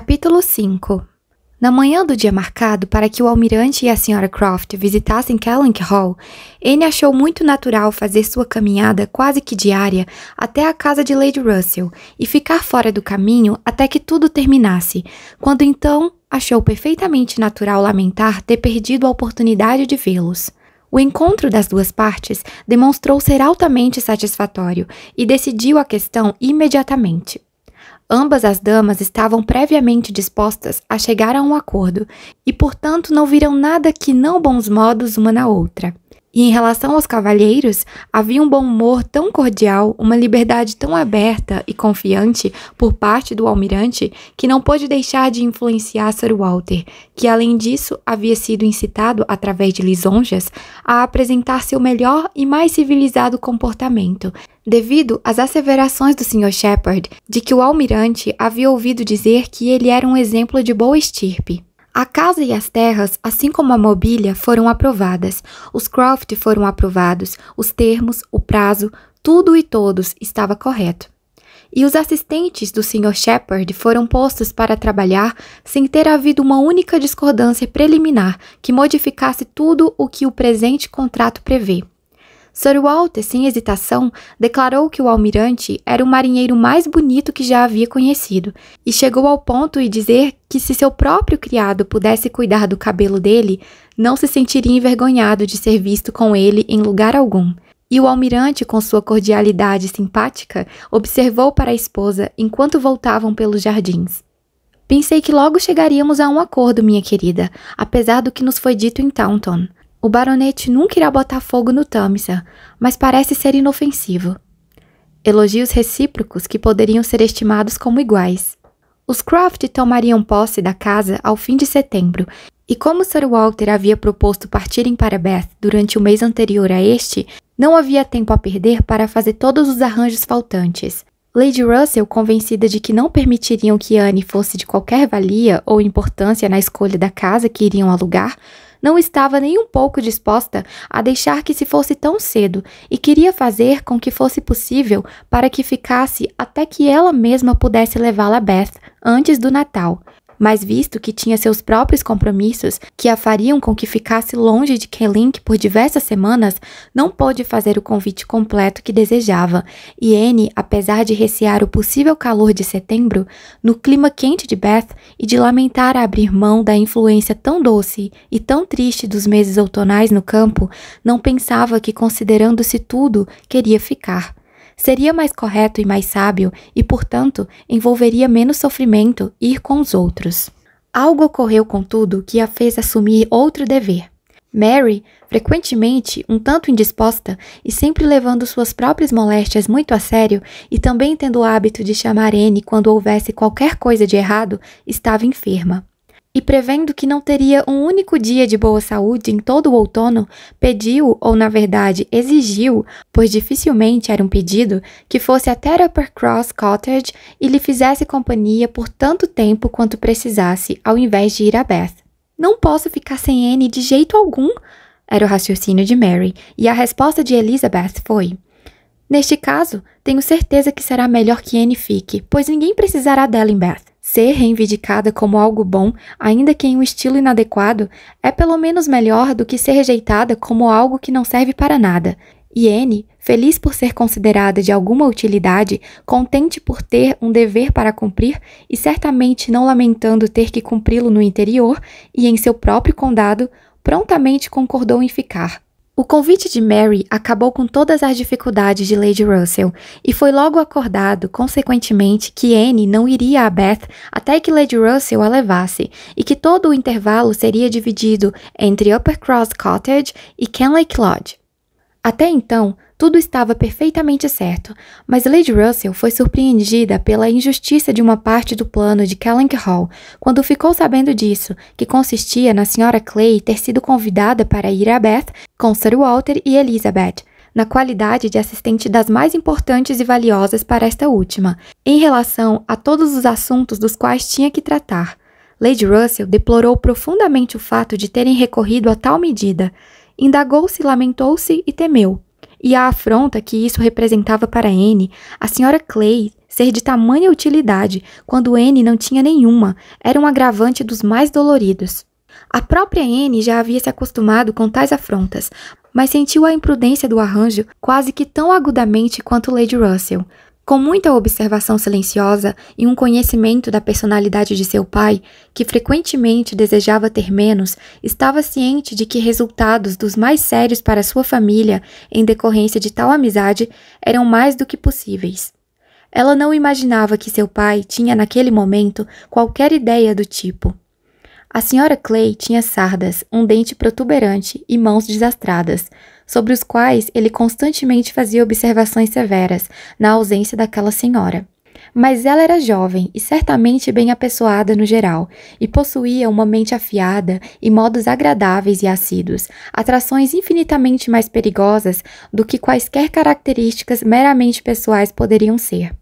Capítulo 5 Na manhã do dia marcado para que o almirante e a Sra. Croft visitassem Kellank Hall, Anne achou muito natural fazer sua caminhada quase que diária até a casa de Lady Russell e ficar fora do caminho até que tudo terminasse, quando então achou perfeitamente natural lamentar ter perdido a oportunidade de vê-los. O encontro das duas partes demonstrou ser altamente satisfatório e decidiu a questão imediatamente. Ambas as damas estavam previamente dispostas a chegar a um acordo e, portanto, não viram nada que não bons modos uma na outra. E em relação aos cavalheiros, havia um bom humor tão cordial, uma liberdade tão aberta e confiante por parte do almirante que não pôde deixar de influenciar Sir Walter, que além disso havia sido incitado, através de lisonjas, a apresentar seu melhor e mais civilizado comportamento, devido às asseverações do Sr. Shepard de que o almirante havia ouvido dizer que ele era um exemplo de boa estirpe. A casa e as terras, assim como a mobília, foram aprovadas. Os Croft foram aprovados, os termos, o prazo, tudo e todos estava correto. E os assistentes do Sr. Shepard foram postos para trabalhar sem ter havido uma única discordância preliminar que modificasse tudo o que o presente contrato prevê. Sir Walter, sem hesitação, declarou que o almirante era o marinheiro mais bonito que já havia conhecido, e chegou ao ponto de dizer que se seu próprio criado pudesse cuidar do cabelo dele, não se sentiria envergonhado de ser visto com ele em lugar algum. E o almirante, com sua cordialidade simpática, observou para a esposa enquanto voltavam pelos jardins. Pensei que logo chegaríamos a um acordo, minha querida, apesar do que nos foi dito em Taunton. O baronete nunca irá botar fogo no Thamisa, mas parece ser inofensivo. Elogios recíprocos que poderiam ser estimados como iguais. Os Croft tomariam posse da casa ao fim de setembro, e como Sir Walter havia proposto partirem para Bath durante o mês anterior a este, não havia tempo a perder para fazer todos os arranjos faltantes. Lady Russell, convencida de que não permitiriam que Anne fosse de qualquer valia ou importância na escolha da casa que iriam alugar, não estava nem um pouco disposta a deixar que se fosse tão cedo e queria fazer com que fosse possível para que ficasse até que ela mesma pudesse levá-la a Beth antes do Natal mas visto que tinha seus próprios compromissos que a fariam com que ficasse longe de Kelink por diversas semanas, não pôde fazer o convite completo que desejava, e Anne, apesar de recear o possível calor de setembro, no clima quente de Bath e de lamentar abrir mão da influência tão doce e tão triste dos meses outonais no campo, não pensava que, considerando-se tudo, queria ficar. Seria mais correto e mais sábio, e, portanto, envolveria menos sofrimento ir com os outros. Algo ocorreu, contudo, que a fez assumir outro dever. Mary, frequentemente um tanto indisposta e sempre levando suas próprias moléstias muito a sério e também tendo o hábito de chamar N quando houvesse qualquer coisa de errado, estava enferma e prevendo que não teria um único dia de boa saúde em todo o outono, pediu, ou na verdade exigiu, pois dificilmente era um pedido, que fosse até Uppercross Cottage e lhe fizesse companhia por tanto tempo quanto precisasse, ao invés de ir a Beth. Não posso ficar sem Anne de jeito algum, era o raciocínio de Mary, e a resposta de Elizabeth foi: Neste caso, tenho certeza que será melhor que Anne fique, pois ninguém precisará dela em Beth. Ser reivindicada como algo bom, ainda que em um estilo inadequado, é pelo menos melhor do que ser rejeitada como algo que não serve para nada. E Anne, feliz por ser considerada de alguma utilidade, contente por ter um dever para cumprir e certamente não lamentando ter que cumpri-lo no interior e em seu próprio condado, prontamente concordou em ficar. O convite de Mary acabou com todas as dificuldades de Lady Russell, e foi logo acordado, consequentemente, que Anne não iria a Bath até que Lady Russell a levasse, e que todo o intervalo seria dividido entre Upper Cross Cottage e Kenlake Lodge. Até então, tudo estava perfeitamente certo, mas Lady Russell foi surpreendida pela injustiça de uma parte do plano de Callank Hall quando ficou sabendo disso, que consistia na Sra. Clay ter sido convidada para ir a Bath com Sir Walter e Elizabeth, na qualidade de assistente das mais importantes e valiosas para esta última, em relação a todos os assuntos dos quais tinha que tratar. Lady Russell deplorou profundamente o fato de terem recorrido a tal medida. Indagou-se, lamentou-se e temeu e a afronta que isso representava para Anne, a senhora Clay ser de tamanha utilidade quando Anne não tinha nenhuma, era um agravante dos mais doloridos. A própria Anne já havia se acostumado com tais afrontas, mas sentiu a imprudência do arranjo quase que tão agudamente quanto Lady Russell, com muita observação silenciosa e um conhecimento da personalidade de seu pai, que frequentemente desejava ter menos, estava ciente de que resultados dos mais sérios para sua família em decorrência de tal amizade eram mais do que possíveis. Ela não imaginava que seu pai tinha naquele momento qualquer ideia do tipo. A senhora Clay tinha sardas, um dente protuberante e mãos desastradas, sobre os quais ele constantemente fazia observações severas, na ausência daquela senhora. Mas ela era jovem e certamente bem apessoada no geral, e possuía uma mente afiada e modos agradáveis e assíduos, atrações infinitamente mais perigosas do que quaisquer características meramente pessoais poderiam ser.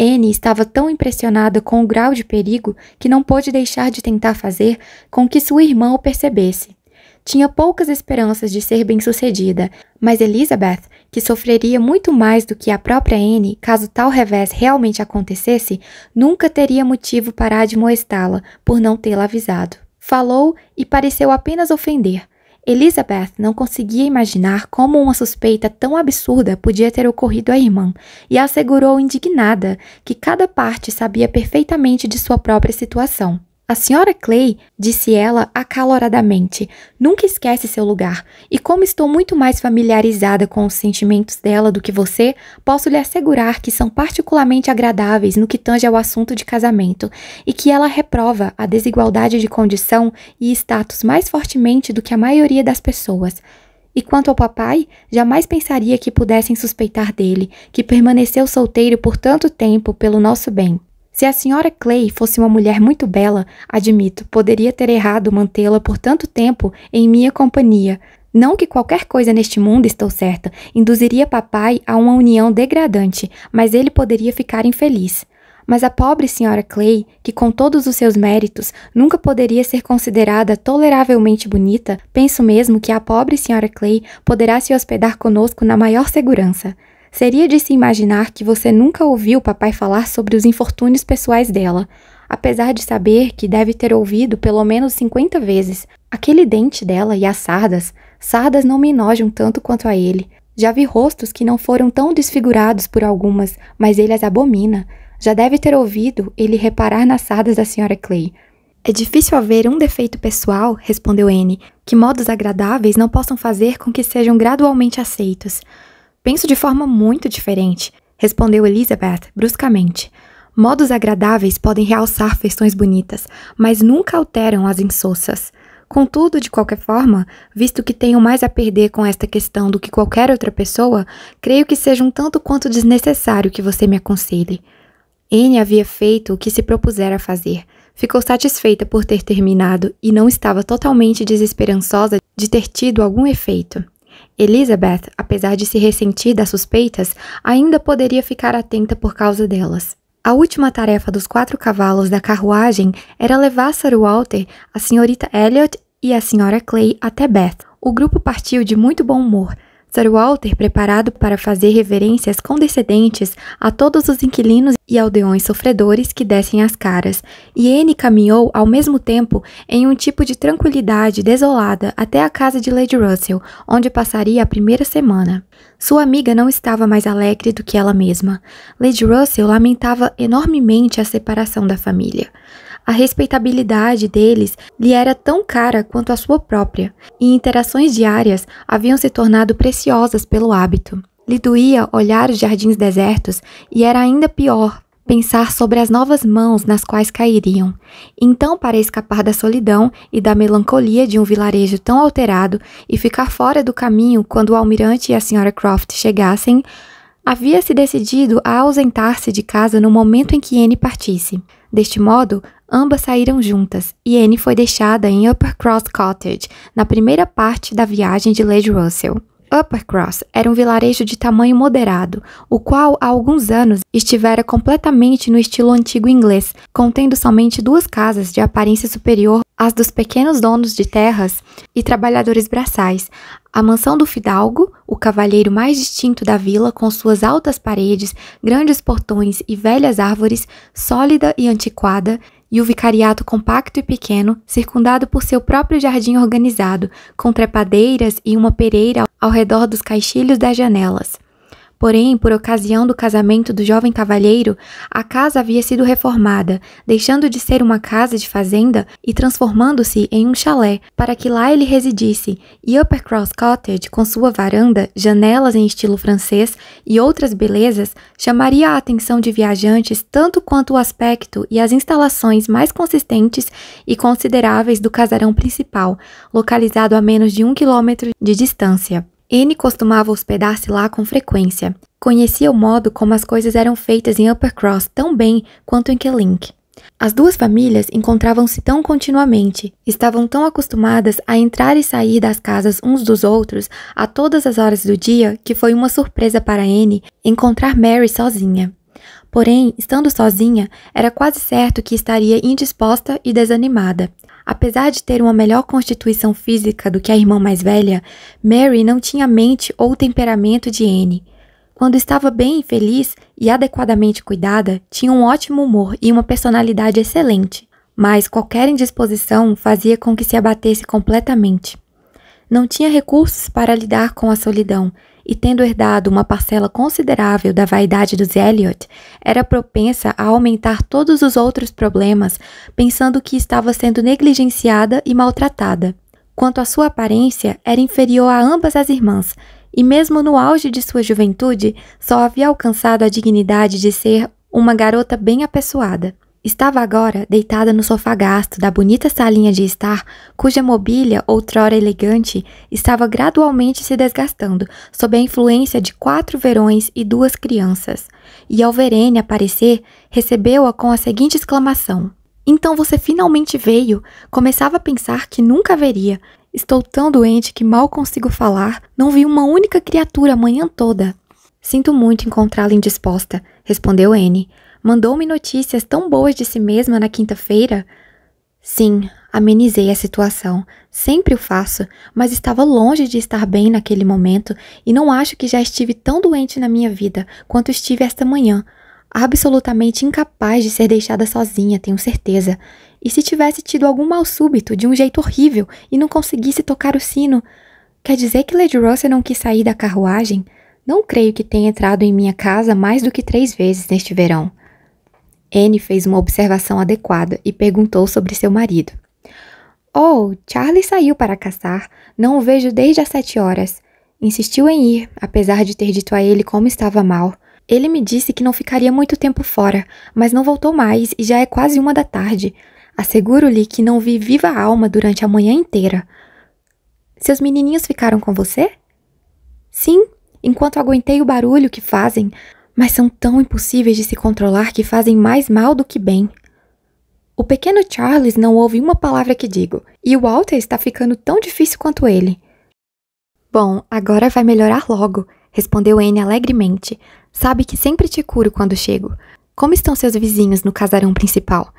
Anne estava tão impressionada com o grau de perigo que não pôde deixar de tentar fazer com que sua irmã o percebesse. Tinha poucas esperanças de ser bem-sucedida, mas Elizabeth, que sofreria muito mais do que a própria Anne caso tal revés realmente acontecesse, nunca teria motivo para admoestá-la por não tê-la avisado. Falou e pareceu apenas ofender, Elizabeth não conseguia imaginar como uma suspeita tão absurda podia ter ocorrido à irmã e assegurou indignada que cada parte sabia perfeitamente de sua própria situação. A senhora Clay, disse ela acaloradamente, nunca esquece seu lugar, e como estou muito mais familiarizada com os sentimentos dela do que você, posso lhe assegurar que são particularmente agradáveis no que tange ao assunto de casamento, e que ela reprova a desigualdade de condição e status mais fortemente do que a maioria das pessoas. E quanto ao papai, jamais pensaria que pudessem suspeitar dele, que permaneceu solteiro por tanto tempo pelo nosso bem. Se a senhora Clay fosse uma mulher muito bela, admito, poderia ter errado mantê-la por tanto tempo em minha companhia. Não que qualquer coisa neste mundo, estou certa, induziria papai a uma união degradante, mas ele poderia ficar infeliz. Mas a pobre senhora Clay, que com todos os seus méritos nunca poderia ser considerada toleravelmente bonita, penso mesmo que a pobre senhora Clay poderá se hospedar conosco na maior segurança. Seria de se imaginar que você nunca ouviu papai falar sobre os infortúnios pessoais dela, apesar de saber que deve ter ouvido pelo menos 50 vezes. Aquele dente dela e as sardas, sardas não me enojam tanto quanto a ele. Já vi rostos que não foram tão desfigurados por algumas, mas ele as abomina. Já deve ter ouvido ele reparar nas sardas da senhora Clay. É difícil haver um defeito pessoal, respondeu Anne, que modos agradáveis não possam fazer com que sejam gradualmente aceitos. Penso de forma muito diferente, respondeu Elizabeth bruscamente. Modos agradáveis podem realçar feições bonitas, mas nunca alteram as insossas. Contudo, de qualquer forma, visto que tenho mais a perder com esta questão do que qualquer outra pessoa, creio que seja um tanto quanto desnecessário que você me aconselhe. Anne havia feito o que se propusera a fazer. Ficou satisfeita por ter terminado e não estava totalmente desesperançosa de ter tido algum efeito. Elizabeth, apesar de se ressentir das suspeitas, ainda poderia ficar atenta por causa delas. A última tarefa dos quatro cavalos da carruagem era levar Sir Walter, a senhorita Elliot e a senhora Clay até Beth. O grupo partiu de muito bom humor, Sir Walter, preparado para fazer reverências condescendentes a todos os inquilinos e aldeões sofredores que dessem as caras, e Anne caminhou ao mesmo tempo em um tipo de tranquilidade desolada até a casa de Lady Russell, onde passaria a primeira semana. Sua amiga não estava mais alegre do que ela mesma. Lady Russell lamentava enormemente a separação da família. A respeitabilidade deles lhe era tão cara quanto a sua própria, e interações diárias haviam se tornado preciosas pelo hábito. Lhe doía olhar os jardins desertos e era ainda pior pensar sobre as novas mãos nas quais cairiam. Então, para escapar da solidão e da melancolia de um vilarejo tão alterado e ficar fora do caminho quando o almirante e a senhora Croft chegassem, havia se decidido a ausentar-se de casa no momento em que Anne partisse. Deste modo, ambas saíram juntas e Anne foi deixada em Uppercross Cottage, na primeira parte da viagem de Lady Russell. Uppercross era um vilarejo de tamanho moderado, o qual há alguns anos estivera completamente no estilo antigo inglês, contendo somente duas casas de aparência superior as dos pequenos donos de terras e trabalhadores braçais, a mansão do fidalgo, o cavalheiro mais distinto da vila, com suas altas paredes, grandes portões e velhas árvores, sólida e antiquada, e o vicariato compacto e pequeno, circundado por seu próprio jardim organizado, com trepadeiras e uma pereira ao redor dos caixilhos das janelas. Porém, por ocasião do casamento do jovem cavalheiro, a casa havia sido reformada, deixando de ser uma casa de fazenda e transformando-se em um chalé, para que lá ele residisse, e Uppercross Cottage, com sua varanda, janelas em estilo francês e outras belezas, chamaria a atenção de viajantes tanto quanto o aspecto e as instalações mais consistentes e consideráveis do casarão principal, localizado a menos de um quilômetro de distância. N costumava hospedar-se lá com frequência. Conhecia o modo como as coisas eram feitas em Uppercross tão bem quanto em Kellink. As duas famílias encontravam-se tão continuamente, estavam tão acostumadas a entrar e sair das casas uns dos outros a todas as horas do dia que foi uma surpresa para Anne encontrar Mary sozinha. Porém, estando sozinha, era quase certo que estaria indisposta e desanimada. Apesar de ter uma melhor constituição física do que a irmã mais velha, Mary não tinha mente ou temperamento de Anne. Quando estava bem e feliz e adequadamente cuidada, tinha um ótimo humor e uma personalidade excelente, mas qualquer indisposição fazia com que se abatesse completamente. Não tinha recursos para lidar com a solidão e tendo herdado uma parcela considerável da vaidade dos Elliot, era propensa a aumentar todos os outros problemas, pensando que estava sendo negligenciada e maltratada. Quanto à sua aparência, era inferior a ambas as irmãs, e mesmo no auge de sua juventude, só havia alcançado a dignidade de ser uma garota bem apessoada. Estava agora deitada no sofá gasto da bonita salinha de estar, cuja mobília, outrora elegante, estava gradualmente se desgastando, sob a influência de quatro verões e duas crianças. E ao Verene aparecer, recebeu-a com a seguinte exclamação: Então você finalmente veio! Começava a pensar que nunca veria. Estou tão doente que mal consigo falar, não vi uma única criatura a manhã toda. Sinto muito encontrá-la indisposta, respondeu N mandou-me notícias tão boas de si mesma na quinta-feira. Sim, amenizei a situação. Sempre o faço, mas estava longe de estar bem naquele momento e não acho que já estive tão doente na minha vida quanto estive esta manhã. Absolutamente incapaz de ser deixada sozinha, tenho certeza. E se tivesse tido algum mal súbito, de um jeito horrível, e não conseguisse tocar o sino? Quer dizer que Lady Russell não quis sair da carruagem? Não creio que tenha entrado em minha casa mais do que três vezes neste verão. Anne fez uma observação adequada e perguntou sobre seu marido. Oh, Charlie saiu para caçar. Não o vejo desde as sete horas. Insistiu em ir, apesar de ter dito a ele como estava mal. Ele me disse que não ficaria muito tempo fora, mas não voltou mais e já é quase uma da tarde. Asseguro-lhe que não vi viva alma durante a manhã inteira. Seus menininhos ficaram com você? Sim, enquanto aguentei o barulho que fazem, mas são tão impossíveis de se controlar que fazem mais mal do que bem. O pequeno Charles não ouve uma palavra que digo, e o Walter está ficando tão difícil quanto ele. Bom, agora vai melhorar logo, respondeu Anne alegremente. Sabe que sempre te curo quando chego. Como estão seus vizinhos no casarão principal?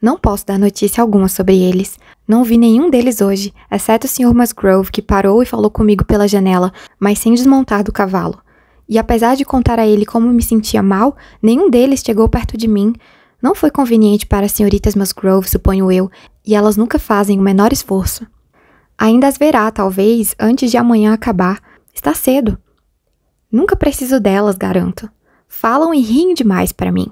Não posso dar notícia alguma sobre eles. Não vi nenhum deles hoje, exceto o Sr. Musgrove, que parou e falou comigo pela janela, mas sem desmontar do cavalo. E apesar de contar a ele como me sentia mal, nenhum deles chegou perto de mim. Não foi conveniente para as senhoritas Musgrove, suponho eu, e elas nunca fazem o menor esforço. Ainda as verá, talvez, antes de amanhã acabar. Está cedo. Nunca preciso delas, garanto. Falam e riem demais para mim.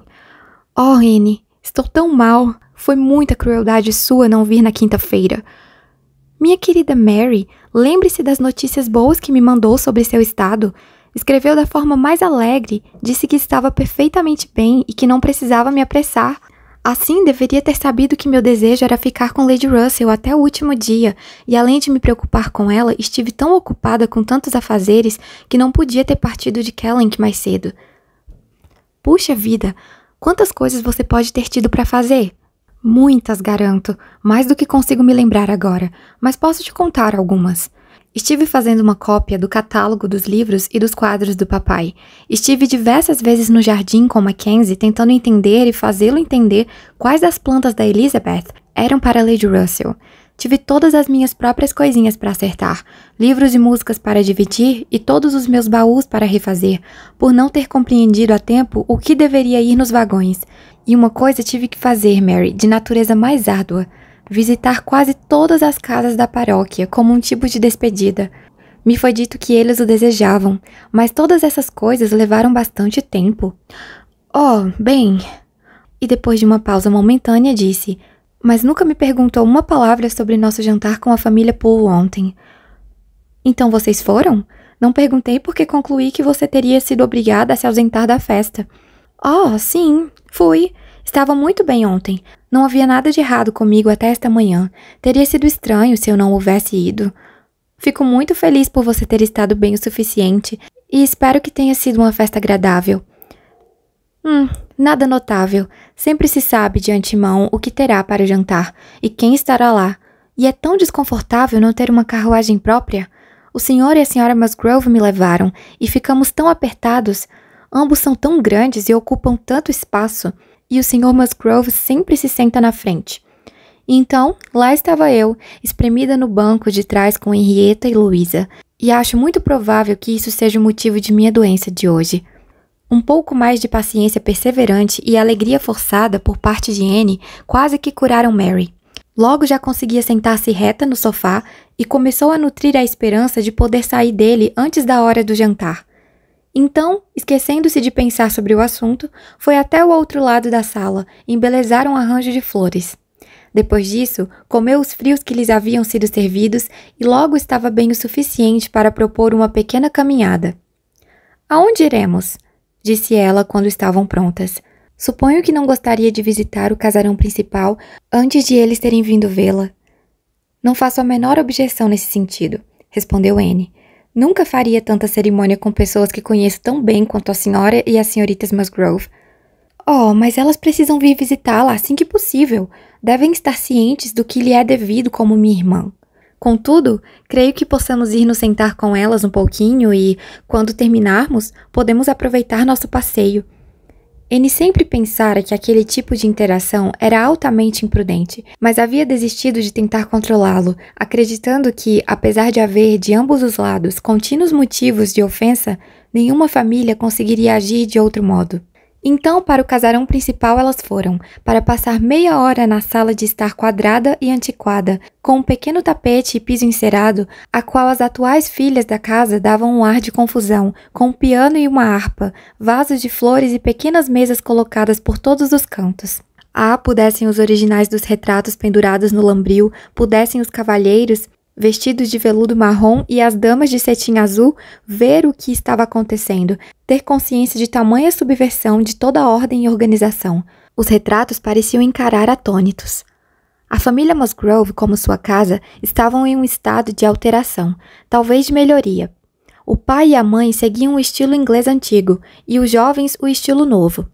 Oh, Anne, estou tão mal. Foi muita crueldade sua não vir na quinta-feira. Minha querida Mary, lembre-se das notícias boas que me mandou sobre seu estado. Escreveu da forma mais alegre, disse que estava perfeitamente bem e que não precisava me apressar. Assim, deveria ter sabido que meu desejo era ficar com Lady Russell até o último dia, e além de me preocupar com ela, estive tão ocupada com tantos afazeres que não podia ter partido de Kellenk mais cedo. Puxa vida, quantas coisas você pode ter tido para fazer? Muitas, garanto, mais do que consigo me lembrar agora, mas posso te contar algumas. Estive fazendo uma cópia do catálogo dos livros e dos quadros do papai. Estive diversas vezes no jardim com Mackenzie tentando entender e fazê-lo entender quais das plantas da Elizabeth eram para Lady Russell. Tive todas as minhas próprias coisinhas para acertar, livros e músicas para dividir e todos os meus baús para refazer, por não ter compreendido a tempo o que deveria ir nos vagões. E uma coisa tive que fazer, Mary, de natureza mais árdua visitar quase todas as casas da paróquia como um tipo de despedida. Me foi dito que eles o desejavam, mas todas essas coisas levaram bastante tempo. Oh, bem. E depois de uma pausa momentânea, disse: Mas nunca me perguntou uma palavra sobre nosso jantar com a família Poole ontem. Então vocês foram? Não perguntei porque concluí que você teria sido obrigada a se ausentar da festa. Oh, sim, fui. Estava muito bem ontem. Não havia nada de errado comigo até esta manhã. Teria sido estranho se eu não houvesse ido. Fico muito feliz por você ter estado bem o suficiente e espero que tenha sido uma festa agradável. Hum, nada notável. Sempre se sabe de antemão o que terá para jantar e quem estará lá. E é tão desconfortável não ter uma carruagem própria. O senhor e a senhora Musgrove me levaram e ficamos tão apertados. Ambos são tão grandes e ocupam tanto espaço e o Sr. Musgrove sempre se senta na frente. Então, lá estava eu, espremida no banco de trás com Henrietta e Luísa, e acho muito provável que isso seja o motivo de minha doença de hoje. Um pouco mais de paciência perseverante e alegria forçada por parte de Anne quase que curaram Mary. Logo já conseguia sentar-se reta no sofá e começou a nutrir a esperança de poder sair dele antes da hora do jantar. Então, esquecendo-se de pensar sobre o assunto, foi até o outro lado da sala embelezar um arranjo de flores. Depois disso, comeu os frios que lhes haviam sido servidos e logo estava bem o suficiente para propor uma pequena caminhada. Aonde iremos? disse ela quando estavam prontas. Suponho que não gostaria de visitar o casarão principal antes de eles terem vindo vê-la. Não faço a menor objeção nesse sentido, respondeu Anne. Nunca faria tanta cerimônia com pessoas que conheço tão bem quanto a senhora e as senhoritas Musgrove. Oh, mas elas precisam vir visitá-la assim que possível. Devem estar cientes do que lhe é devido como minha irmã. Contudo, creio que possamos ir nos sentar com elas um pouquinho e, quando terminarmos, podemos aproveitar nosso passeio. Ele sempre pensara que aquele tipo de interação era altamente imprudente, mas havia desistido de tentar controlá-lo, acreditando que, apesar de haver de ambos os lados contínuos motivos de ofensa, nenhuma família conseguiria agir de outro modo. Então, para o casarão principal, elas foram, para passar meia hora na sala de estar quadrada e antiquada, com um pequeno tapete e piso encerado, a qual as atuais filhas da casa davam um ar de confusão, com um piano e uma harpa, vasos de flores e pequenas mesas colocadas por todos os cantos. Ah, pudessem os originais dos retratos pendurados no lambril, pudessem os cavalheiros, vestidos de veludo marrom e as damas de cetim azul, ver o que estava acontecendo, ter consciência de tamanha subversão de toda a ordem e organização. Os retratos pareciam encarar atônitos. A família Musgrove, como sua casa, estavam em um estado de alteração, talvez de melhoria. O pai e a mãe seguiam o estilo inglês antigo e os jovens o estilo novo.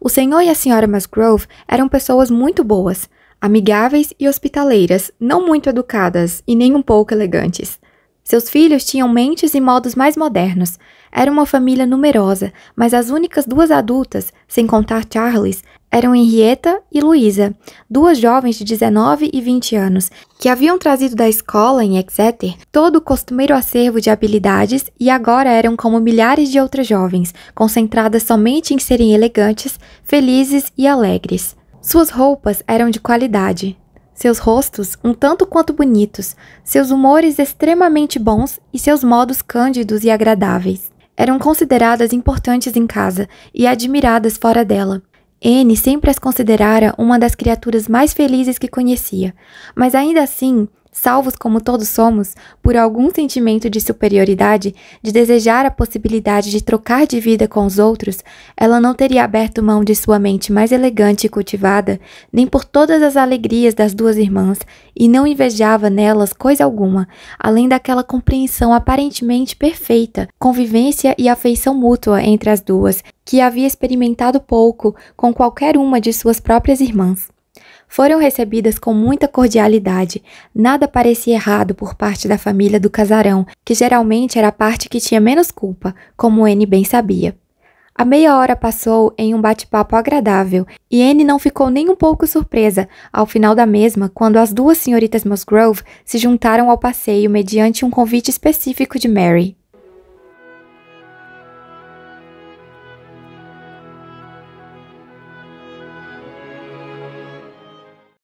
O senhor e a senhora Musgrove eram pessoas muito boas, amigáveis e hospitaleiras, não muito educadas e nem um pouco elegantes. Seus filhos tinham mentes e modos mais modernos. Era uma família numerosa, mas as únicas duas adultas, sem contar Charles, eram Henrietta e Luísa, duas jovens de 19 e 20 anos, que haviam trazido da escola em Exeter todo o costumeiro acervo de habilidades e agora eram como milhares de outras jovens, concentradas somente em serem elegantes, felizes e alegres. Suas roupas eram de qualidade, seus rostos um tanto quanto bonitos, seus humores extremamente bons e seus modos cândidos e agradáveis. Eram consideradas importantes em casa e admiradas fora dela. N sempre as considerara uma das criaturas mais felizes que conhecia, mas ainda assim salvos como todos somos, por algum sentimento de superioridade, de desejar a possibilidade de trocar de vida com os outros, ela não teria aberto mão de sua mente mais elegante e cultivada, nem por todas as alegrias das duas irmãs, e não invejava nelas coisa alguma, além daquela compreensão aparentemente perfeita, convivência e afeição mútua entre as duas, que havia experimentado pouco com qualquer uma de suas próprias irmãs foram recebidas com muita cordialidade. Nada parecia errado por parte da família do casarão, que geralmente era a parte que tinha menos culpa, como N bem sabia. A meia hora passou em um bate-papo agradável, e Anne não ficou nem um pouco surpresa ao final da mesma quando as duas senhoritas Musgrove se juntaram ao passeio mediante um convite específico de Mary.